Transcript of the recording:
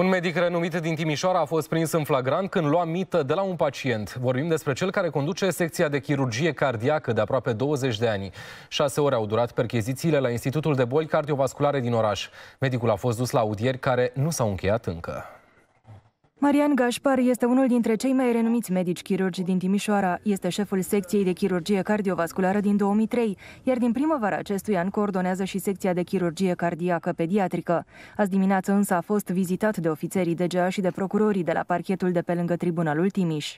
Un medic renumit din Timișoara a fost prins în flagrant când lua mită de la un pacient. Vorbim despre cel care conduce secția de chirurgie cardiacă de aproape 20 de ani. Șase ore au durat perchezițiile la Institutul de Boli Cardiovasculare din oraș. Medicul a fost dus la audieri care nu s-au încheiat încă. Marian Gașpar este unul dintre cei mai renumiți medici chirurgi din Timișoara. Este șeful secției de chirurgie cardiovasculară din 2003, iar din primăvara acestui an coordonează și secția de chirurgie cardiacă pediatrică. Azi dimineață însă a fost vizitat de ofițerii DGA și de procurorii de la parchetul de pe lângă tribunalul Timiș.